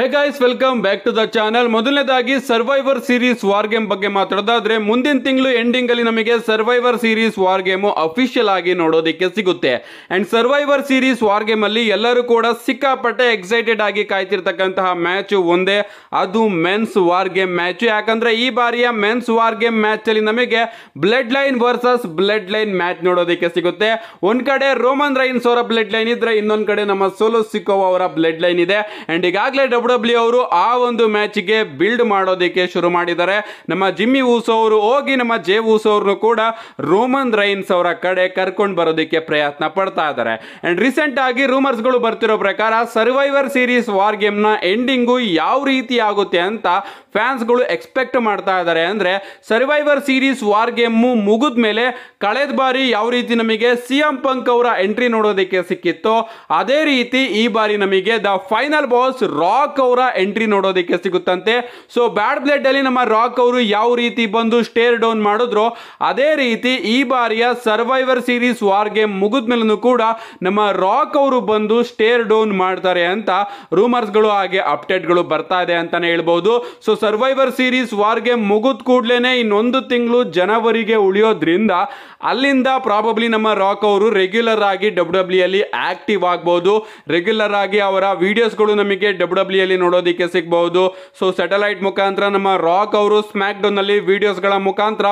hey guys welcome back to the channel ಮೊದಲನೇದಾಗಿ Survivor Series war game ಬಗ್ಗೆ ಮಾತಾಡೋದಾದ್ರೆ ಮುಂದಿನ ತಿಂಗಳು ಎಂಡಿಂಗ್ ಅಲ್ಲಿ ನಮಗೆ Survivor Series war game official ಆಗಿ ನೋಡೋದಕ್ಕೆ ಸಿಗುತ್ತೆ and Survivor Series war game ಅಲ್ಲಿ ಎಲ್ಲರೂ ಕೂಡ ಸಿಕ್ಕಾಪಟ್ಟೆ ಎಕ್ಸೈಟೆಡ್ ಆಗಿ ಕಾಯ್ತಿರ್ತಕ್ಕಂತಹ ಮ್ಯಾಚ್ ಒಂದೇ ಅದು ಮೆನ್ಸ್ ವಾರ್ ಗೇಮ್ ಮ್ಯಾಚ್ ಯಾಕಂದ್ರೆ ಈ ಬಾರಿಯ ಮೆನ್ಸ್ ವಾರ್ ಗೇಮ್ ಮ್ಯಾಚ್ ಅಲ್ಲಿ ನಮಗೆ Bloodline versus Bloodline match ನೋಡೋದಕ್ಕೆ ಸಿಗುತ್ತೆ ಒಂದ್ ಕಡೆ ರೋಮನ್ ರೈನ್ಸ್ ಅವರ ಬ್ಲಡ್ ಲೈನ್ ಇದ್ರೆ ಇನ್ನೊಂದ್ ಕಡೆ ನಮ್ಮ ಸೋಲೋ ಸಿಕ್ಕೋ ಅವರ ಬ್ಲಡ್ ಲೈನ್ ಇದೆ ಅಂಡ್ ಈಗಾಗಲೇ ಡಬ್ಲ್ಯೂ ಡಬ್ಲ್ಯೂ ಅವರು ಆ ಒಂದು ಗೆ ಬಿಲ್ಡ್ ಮಾಡೋದಕ್ಕೆ ಶುರು ಮಾಡಿದ್ದಾರೆ ನಮ್ಮ ಜಿಮ್ಮಿ ಊಸೋ ಅವರು ಹೋಗಿ ನಮ್ಮ ಜೆ ಊಸೋ ಅವ್ರನ್ನು ಕೂಡ ರೋಮನ್ ರೈನ್ಸ್ ಅವರ ಕಡೆ ಕರ್ಕೊಂಡು ಬರೋದಕ್ಕೆ ಪ್ರಯತ್ನ ಪಡ್ತಾ ಇದ್ದಾರೆ ಅಂಡ್ ರೀಸೆಂಟ್ ಆಗಿ ರೂಮರ್ಸ್ಗಳು ಬರ್ತಿರೋ ಪ್ರಕಾರ ಸರ್ವೈವರ್ ಸೀರೀಸ್ ವಾರ್ ನ ಎಂಡಿಂಗು ಯಾವ ರೀತಿ ಆಗುತ್ತೆ ಅಂತ ಫ್ಯಾನ್ಸ್ಗಳು ಎಕ್ಸ್ಪೆಕ್ಟ್ ಮಾಡ್ತಾ ಇದ್ದಾರೆ ಅಂದರೆ ಸರ್ವೈವರ್ ಸೀರೀಸ್ ವಾರ್ ಗೇಮ್ ಮುಗಿದ ಮೇಲೆ ಕಳೆದ ಬಾರಿ ಯಾವ ರೀತಿ ನಮಗೆ ಸಿ ಎಂ ಪಂಕ್ ಅವರ ಎಂಟ್ರಿ ನೋಡೋದಕ್ಕೆ ಸಿಕ್ಕಿತ್ತೋ ಅದೇ ರೀತಿ ಈ ಬಾರಿ ನಮಗೆ ದ ಫೈನಲ್ ಬಾಸ್ ರಾಕ್ ಅವರ ಎಂಟ್ರಿ ನೋಡೋದಕ್ಕೆ ಸಿಗುತ್ತಂತೆ ಸೊ ಬ್ಯಾಡ್ ಬ್ಲೆಡ್ ಅಲ್ಲಿ ನಮ್ಮ ರಾಕ್ ಅವರು ಯಾವ ರೀತಿ ಬಂದು ಸ್ಟೇರ್ ಡೌನ್ ಮಾಡಿದ್ರು ಅದೇ ರೀತಿ ಈ ಬಾರಿಯ ಸರ್ವೈವರ್ ಸೀರೀಸ್ ವಾರ್ ಗೇಮ್ ಮುಗಿದ ಮೇಲೂ ಕೂಡ ನಮ್ಮ ರಾಕ್ ಅವರು ಬಂದು ಸ್ಟೇರ್ ಡೌನ್ ಮಾಡ್ತಾರೆ ಅಂತ ರೂಮರ್ಸ್ಗಳು ಹಾಗೆ ಅಪ್ಡೇಟ್ಗಳು ಬರ್ತಾ ಇದೆ ಅಂತಾನೆ ಹೇಳ್ಬೋದು so Survivor Series war game ಮುಗಿದ ಕೂಡಲೇ ಇನ್ನೊಂದು ತಿಂಗಳು ಜನವರಿಗೆ ಉಳಿಯೋದ್ರಿಂದ ಅಲ್ಲಿಂದ ಪ್ರಾಬಬ್ಲಿ ನಮ್ಮ ರಾಕ್ ಅವರು ರೆಗ್ಯುಲರ್ ಆಗಿ ಡಬ್ಲ್ಯೂ ಡಬ್ಲ್ಯೂ e ಅಲ್ಲಿ ಆಕ್ಟಿವ್ ಆಗ್ಬೋದು ರೆಗ್ಯುಲರ್ ಆಗಿ ಅವರ ವಿಡಿಯೋಸ್ಗಳು ನಮಗೆ ಡಬ್ಲ್ಯೂ ಟಿವಿಯಲ್ಲಿ ನೋಡೋದಕ್ಕೆ ಸಿಗಬಹುದು ಸೊ ಸ್ಯಾಟಲೈಟ್ ಮುಖಾಂತರ ನಮ್ಮ ರಾಕ್ ಅವರು ಸ್ಮ್ಯಾಕ್ ಡೌನ್ ನಲ್ಲಿ ವಿಡಿಯೋಸ್ಗಳ ಮುಖಾಂತರ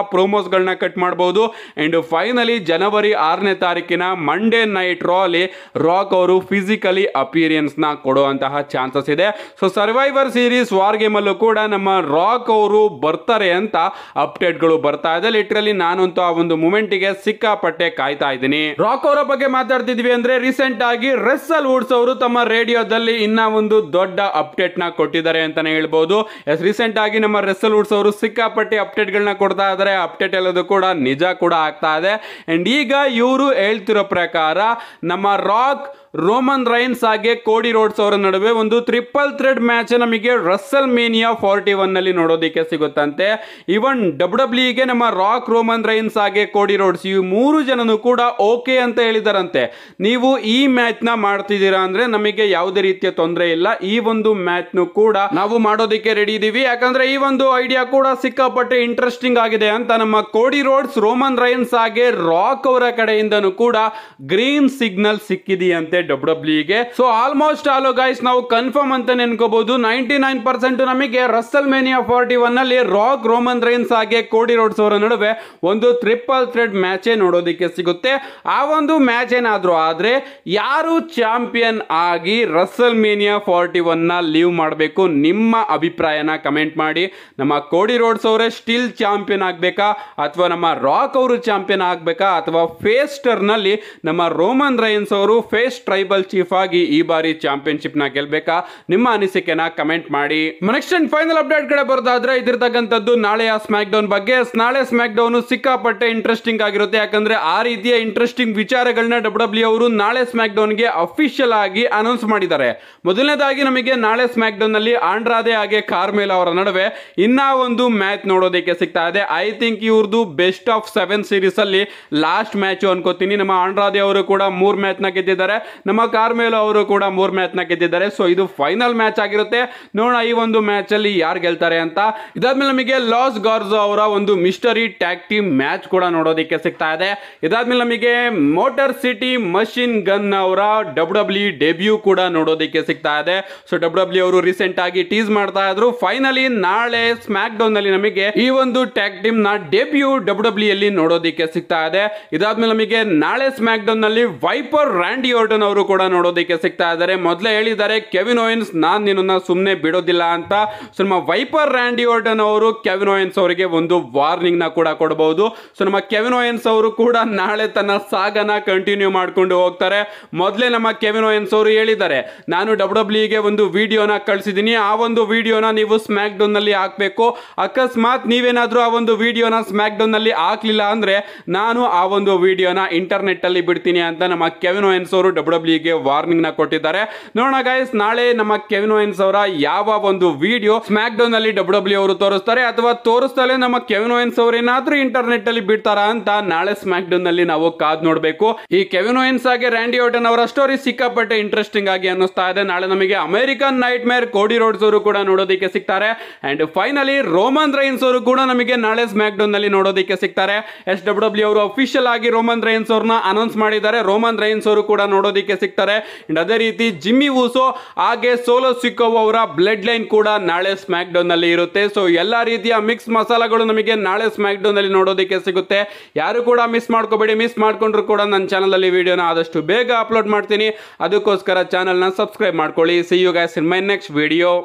ಗಳನ್ನ ಕಟ್ ಮಾಡಬಹುದು ಅಂಡ್ ಫೈನಲಿ ಜನವರಿ ಆರನೇ ತಾರೀಕಿನ ಮಂಡೇ ನೈಟ್ ಅಲ್ಲಿ ರಾಕ್ ಅವರು ಫಿಸಿಕಲಿ ಅಪಿಯರೆನ್ಸ್ ನ ಕೊಡುವಂತಹ ಚಾನ್ಸಸ್ ಇದೆ so Survivor Series war game ಅಲ್ಲೂ ಕೂಡ ನಮ್ಮ ರಾಕ್ ಅವರು ಬರ್ತಾರೆ ಅಂತ ಅಪ್ಡೇಟ್ಗಳು ಬರ್ತಾ ಇದೆ ಲಿಟ್ರಲಿ ನಾನಂತೂ ಆ ಒಂದು ಗೆ ಸಿಕ್ಕಾಪಟ್ಟೆ ಕಾಯ್ತಾ ಇದ್ದೀನಿ ರಾಕ್ ಅವರ ಬಗ್ಗೆ ಮಾತಾಡ್ತಿದ್ವಿ ಅಂದ್ರೆ ರೀಸೆಂಟ್ ಆಗಿ ರೆಸ್ಸಲ್ ವುಡ್ಸ್ ಅವರು ತಮ್ಮ ರೇಡಿಯೋದಲ್ಲಿ ಇನ್ನ ಒಂದು ದೊಡ್ಡ ಅಪ್ಡೇಟ್ನ ಕೊಟ್ಟಿದ್ದಾರೆ ಅಂತಲೇ ಹೇಳ್ಬೋದು ಎಸ್ ಆಗಿ ನಮ್ಮ ರೆಸಲ್ ವುಡ್ಸ್ ಅವರು ಸಿಕ್ಕಾಪಟ್ಟಿ ಅಪ್ಡೇಟ್ಗಳನ್ನ ಕೊಡ್ತಾ ಇದ್ದಾರೆ ಅಪ್ಡೇಟ್ ಎಲ್ಲದು ಕೂಡ ನಿಜ ಕೂಡ ಆಗ್ತಾ ಇದೆ ಅಂಡ್ ಈಗ ಇವರು ಹೇಳ್ತಿರೋ ಪ್ರಕಾರ ನಮ್ಮ ರಾಕ್ ರೋಮನ್ ರೈನ್ಸ್ ಹಾಗೆ ಕೋಡಿ ರೋಡ್ಸ್ ಅವರ ನಡುವೆ ಒಂದು ಟ್ರಿಪಲ್ ಥ್ರೆಡ್ ಮ್ಯಾಚ್ ನಮಗೆ ರಸ್ಸಲ್ ಮೇನಿಯಾ ಫಾರ್ಟಿ ಒನ್ ನಲ್ಲಿ ನೋಡೋದಕ್ಕೆ ಸಿಗುತ್ತಂತೆ ಇವನ್ ಡಬ್ಲ್ಯೂ ಡಬ್ಲ್ಯೂಗೆ ನಮ್ಮ ರಾಕ್ ರೋಮನ್ ರೈನ್ಸ್ ಹಾಗೆ ಕೋಡಿ ರೋಡ್ಸ್ ಈ ಮೂರು ಜನನು ಕೂಡ ಓಕೆ ಅಂತ ಹೇಳಿದಾರಂತೆ ನೀವು ಈ ಮ್ಯಾಚ್ ನ ಮಾಡ್ತಿದ್ದೀರಾ ಅಂದ್ರೆ ನಮಗೆ ಯಾವುದೇ ರೀತಿಯ ತೊಂದರೆ ಇಲ್ಲ ಈ ಒಂದು ಮ್ಯಾಚ್ ನು ಕೂಡ ನಾವು ಮಾಡೋದಕ್ಕೆ ರೆಡಿ ಇದೀವಿ ಯಾಕಂದ್ರೆ ಈ ಒಂದು ಐಡಿಯಾ ಕೂಡ ಸಿಕ್ಕಾಪಟ್ಟೆ ಇಂಟ್ರೆಸ್ಟಿಂಗ್ ಆಗಿದೆ ಅಂತ ನಮ್ಮ ಕೋಡಿ ರೋಡ್ಸ್ ರೋಮನ್ ರೈನ್ಸ್ ಹಾಗೆ ರಾಕ್ ಅವರ ಕಡೆಯಿಂದನೂ ಕೂಡ ಗ್ರೀನ್ ಸಿಗ್ನಲ್ ಸಿಕ್ಕಿದೆಯಂತೆ ಬರುತ್ತೆ W so almost all guys ನಾವು ಕನ್ಫರ್ಮ್ ಅಂತ ನೆನ್ಕೋಬಹುದು ನೈಂಟಿ ನೈನ್ ಪರ್ಸೆಂಟ್ ನಮಗೆ ರಸ್ಸಲ್ ಮೇನಿಯಾ ಫಾರ್ಟಿ ಒನ್ ಅಲ್ಲಿ ರಾಕ್ ರೋಮನ್ ರೈನ್ಸ್ ಹಾಗೆ ಕೋಡಿ ರೋಡ್ಸ್ ಅವರ ನಡುವೆ ಒಂದು ಟ್ರಿಪಲ್ ಥ್ರೆಡ್ ಮ್ಯಾಚ್ ನೋಡೋದಕ್ಕೆ ಸಿಗುತ್ತೆ ಆ ಒಂದು ಮ್ಯಾಚ್ ಏನಾದರೂ ಆದರೆ ಯಾರು ಚಾಂಪಿಯನ್ ಆಗಿ ರಸ್ಸಲ್ ಮೇನಿಯಾ ಫಾರ್ಟಿ ಒನ್ನ ಲೀವ್ ಮಾಡಬೇಕು ನಿಮ್ಮ ಅಭಿಪ್ರಾಯನ ಕಮೆಂಟ್ ಮಾಡಿ ನಮ್ಮ ಕೋಡಿ ರೋಡ್ಸ್ ಅವರೇ ಸ್ಟಿಲ್ ಚಾಂಪಿಯನ್ ಆಗಬೇಕಾ ಅಥವಾ ನಮ್ಮ ರಾಕ್ ಅವರು ಚಾಂಪಿಯನ್ ಆಗಬೇಕಾ ಅಥವಾ ಫೇಸ್ಟರ್ ನಲ್ಲಿ ನಮ್ಮ ರೋಮನ್ ರೈನ್ಸ್ ಅವರು ಫೇಸ್ಟ್ ಟ್ರೈಬಲ್ ಚೀಫ್ ಆಗಿ ಈ ಬಾರಿ ಚಾಂಪಿಯನ್ಶಿಪ್ ನ ಗೆಲ್ಬೇಕಾ ನಿಮ್ಮ ಅನಿಸಿಕೆನ ಕಮೆಂಟ್ ಮಾಡಿ ನೆಕ್ಸ್ಟ್ ಅಂಡ್ ಫೈನಲ್ ಅಪ್ಡೇಟ್ ಕಡೆ ಬರೋದಾದ್ರೆ ಇದಿರ್ತಕ್ಕಂಥದ್ದು ನಾಳೆಯ ಸ್ಮ್ಯಾಕ್ ಡೌನ್ ಬಗ್ಗೆ ನಾಳೆ ಸ್ಮ್ಯಾಕ್ ಡೌನ್ ಸಿಕ್ಕಾಪಟ್ಟೆ ಇಂಟ್ರೆಸ್ಟಿಂಗ್ ಆಗಿರುತ್ತೆ ಯಾಕಂದ್ರೆ ಆ ರೀತಿಯ ಇಂಟ್ರೆಸ್ಟಿಂಗ್ ವಿಚಾರಗಳನ್ನ ಡಬ್ಲ್ಯೂ ಅವರು ನಾಳೆ ಸ್ಮ್ಯಾಕ್ ಡೌನ್ ಗೆ ಅಫಿಷಿಯಲ್ ಆಗಿ ಅನೌನ್ಸ್ ಮಾಡಿದ್ದಾರೆ ಮೊದಲನೇದಾಗಿ ನಮಗೆ ನಾಳೆ ಸ್ಮ್ಯಾಕ್ ಡೌನ್ ನಲ್ಲಿ ಆಂಡ್ರಾದೆ ಹಾಗೆ ಕಾರ್ಮೇಲ್ ಅವರ ನಡುವೆ ಇನ್ನ ಒಂದು ಮ್ಯಾಚ್ ನೋಡೋದಕ್ಕೆ ಸಿಗ್ತಾ ಇದೆ ಐ ಥಿಂಕ್ ಇವ್ರದ್ದು ಬೆಸ್ಟ್ ಆಫ್ ಸೆವೆನ್ ಸೀರೀಸ್ ಅಲ್ಲಿ ಲಾಸ್ಟ್ ಮ್ಯಾಚ್ ಅನ್ಕೋತೀನಿ ನಮ್ಮ ಆಂಡ್ರಾದೆ ಅವರು ಕೂಡ ಮೂರ್ ಮ್ಯಾಚ್ ನ ಗೆದ್ದಿದ್ದಾರೆ ನಮ್ಮ ಕಾರ್ಮೇಲೋ ಅವರು ಕೂಡ ಮೂರು ನ ಗೆದ್ದಿದ್ದಾರೆ ಸೊ ಇದು ಫೈನಲ್ ಮ್ಯಾಚ್ ಆಗಿರುತ್ತೆ ನೋಡೋಣ ಈ ಒಂದು ಮ್ಯಾಚಲ್ಲಿ ಯಾರು ಗೆಲ್ತಾರೆ ಅಂತ ಇದಾದ್ಮೇಲೆ ನಮಗೆ ಲಾಸ್ ಗಾರ್ಜೋ ಅವರ ಒಂದು ಮಿಸ್ಟರಿ ಟ್ಯಾಗ್ ಟೀಮ್ ಮ್ಯಾಚ್ ಕೂಡ ನೋಡೋದಕ್ಕೆ ಸಿಗ್ತಾ ಇದೆ ಇದಾದ್ಮೇಲೆ ನಮಗೆ ಮೋಟರ್ ಸಿಟಿ ಮಷಿನ್ ಗನ್ ಅವರ ಡಬ್ಲ್ಯೂ ಡಬ್ಲ್ಯೂ ಡೆಬ್ಯೂ ಕೂಡ ನೋಡೋದಕ್ಕೆ ಸಿಗ್ತಾ ಇದೆ ಸೊ ಡಬ್ಲ್ಯೂ ಡಬ್ಲ್ಯೂ ಅವರು ರೀಸೆಂಟ್ ಆಗಿ ಟೀಸ್ ಮಾಡ್ತಾ ಇದ್ರು ಫೈನಲಿ ನಾಳೆ ಸ್ಮ್ಯಾಕ್ ಡೌನ್ ನಲ್ಲಿ ನಮಗೆ ಈ ಒಂದು ಟ್ಯಾಕ್ ಟೀಮ್ ನ ಡೆಬ್ಯೂ ಡಬ್ಲ್ಯೂ ಡಬ್ಲ್ಯೂ ಅಲ್ಲಿ ನೋಡೋದಕ್ಕೆ ಸಿಗ್ತಾ ಇದೆ ಇದಾದ್ಮೇಲೆ ನಮಗೆ ನಾಳೆ ಸ್ಮ್ಯಾಕ್ ಡೌನ್ ನಲ್ಲಿ ವೈಪರ್ ರ್ಯಾಂಡಿ ಅವರು ಕೂಡ ನೋಡೋದಕ್ಕೆ ಸಿಗ್ತಾ ಇದ್ದಾರೆ ಮೊದಲೇ ಹೇಳಿದ್ದಾರೆ ಕೆವಿನ್ ಓಯನ್ಸ್ ನಾನು ನಿನ್ನ ಸುಮ್ಮನೆ ಬಿಡೋದಿಲ್ಲ ಅಂತ ಸೊ ನಮ್ಮ ವೈಪರ್ ರ್ಯಾಂಡಿ ಓರ್ಟನ್ ಅವರು ಕೆವಿನ್ ಓಯನ್ಸ್ ಅವರಿಗೆ ಒಂದು ವಾರ್ನಿಂಗ್ನ ಕೂಡ ಕೊಡಬಹುದು ಸೊ ನಮ್ಮ ಕೆವಿನ್ ಓಯನ್ಸ್ ಅವರು ಕೂಡ ನಾಳೆ ತನ್ನ ಸಾಗನ ಕಂಟಿನ್ಯೂ ಮಾಡಿಕೊಂಡು ಹೋಗ್ತಾರೆ ಮೊದಲೇ ನಮ್ಮ ಕೆವಿನ್ ಓಯನ್ಸ್ ಅವರು ಹೇಳಿದ್ದಾರೆ ನಾನು ಡಬ್ಲ್ಯೂಗೆ e ಒಂದು ವಿಡಿಯೋನ ಕಳಿಸಿದ್ದೀನಿ ಆ ಒಂದು ವಿಡಿಯೋನ ನೀವು ಸ್ಮ್ಯಾಕ್ ಡೋನ್ನಲ್ಲಿ ಹಾಕಬೇಕು ಅಕಸ್ಮಾತ್ ನೀವೇನಾದರೂ ಆ ಒಂದು ವಿಡಿಯೋನ ಸ್ಮ್ಯಾಕ್ ನಲ್ಲಿ ಹಾಕ್ಲಿಲ್ಲ ಅಂದರೆ ನಾನು ಆ ಒಂದು ವಿಡಿಯೋನ ಇಂಟರ್ನೆಟ್ಟಲ್ಲಿ ಬಿಡ್ತೀನಿ ಅಂತ ನಮ್ಮ ಕೆವಿನ್ ಓಯನ್ಸ್ ಅವರು ಡಬ್ಲ್ಯೂ ಡಬ್ಲ್ಯೂಗೆ ವಾರ್ನಿಂಗ್ ನ ಕೊಟ್ಟಿದ್ದಾರೆ ನೋಡೋಣ ಗೈಸ್ ನಾಳೆ ನಮ್ಮ ಕೆವಿನ್ ವೈನ್ಸ್ ಅವರ ಯಾವ ಒಂದು ವಿಡಿಯೋ ಸ್ಮ್ಯಾಕ್ ಡೌನ್ ಅಲ್ಲಿ ಡಬ್ಲ್ಯೂ e ಅವರು ತೋರಿಸ್ತಾರೆ ಅಥವಾ ತೋರಿಸ್ತಲೇ ನಮ್ಮ ಕೆವಿನ್ ವೈನ್ಸ್ ಅವರು ಏನಾದ್ರೂ ಇಂಟರ್ನೆಟ್ ಅಲ್ಲಿ ಬಿಡ್ತಾರ ಅಂತ ನಾಳೆ ಸ್ಮ್ಯಾಕ್ ಡೌನ್ ಅಲ್ಲಿ ನಾವು ಕಾದ್ ನೋಡಬೇಕು ಈ ಕೆವಿನ್ ವೈನ್ಸ್ ಆಗಿ ರ್ಯಾಂಡಿ ಓಟನ್ ಅವರ ಸ್ಟೋರಿ ಸಿಕ್ಕಾಪಟ್ಟೆ ಇಂಟ್ರೆಸ್ಟಿಂಗ್ ಆಗಿ ಅನ್ನಿಸ್ತಾ ಇದೆ ನಾಳೆ ನಮಗೆ ಅಮೆರಿಕನ್ ನೈಟ್ ಮೇರ್ ಕೋಡಿ ರೋಡ್ಸ್ ಅವರು ಕೂಡ ನೋಡೋದಕ್ಕೆ ಸಿಗ್ತಾರೆ ಅಂಡ್ ಫೈನಲಿ ರೋಮನ್ ರೈನ್ಸ್ ಅವರು ಕೂಡ ನಮಗೆ ನಾಳೆ ಸ್ಮ್ಯಾಕ್ ಡೌನ್ ನಲ್ಲಿ ನೋಡೋದಕ್ಕೆ ಸಿಗ್ತಾರೆ ಎಸ್ ಡಬ್ಲ್ಯೂ ಡಬ್ಲ್ಯೂ e ಅವರು ಅಫಿಷಿಯಲ್ ಆಗಿ ರೋಮನ್ ರೈನ್ಸ್ ಅವ್ರನ್ನ ಅನೌನ್ಸ್ ಮಾಡಿದ್ದಾರೆ ರೋಮನ್ ರೈನ್ಸ್ ಅವರು ಕೂಡ ನೋಡೋದಕ್ಕೆ ನೋಡಲಿಕ್ಕೆ ಸಿಗ್ತಾರೆ ಅಂಡ್ ಅದೇ ರೀತಿ ಜಿಮ್ಮಿ ಊಸೋ ಹಾಗೆ ಸೋಲೋ ಸಿಕ್ಕೋ ಅವರ ಬ್ಲಡ್ ಲೈನ್ ಕೂಡ ನಾಳೆ ಸ್ಮ್ಯಾಕ್ ಡೌನ್ ನಲ್ಲಿ ಇರುತ್ತೆ ಸೊ ಎಲ್ಲ ರೀತಿಯ ಮಿಕ್ಸ್ ಮಸಾಲಗಳು ನಮಗೆ ನಾಳೆ ಸ್ಮ್ಯಾಕ್ ಡೌನ್ ನೋಡೋದಕ್ಕೆ ಸಿಗುತ್ತೆ ಯಾರು ಕೂಡ ಮಿಸ್ ಮಾಡ್ಕೋಬೇಡಿ ಮಿಸ್ ಮಾಡ್ಕೊಂಡ್ರು ಕೂಡ ನನ್ನ ಚಾನಲ್ ಅಲ್ಲಿ ವಿಡಿಯೋನ ಆದಷ್ಟು ಬೇಗ ಅಪ್ಲೋಡ್ ಮಾಡ್ತೀನಿ ಅದಕ್ಕೋಸ್ಕರ ನ ಸಬ್ಸ್ಕ್ರೈಬ್ ಮಾಡ್ಕೊಳ್ಳಿ see you guys in my next video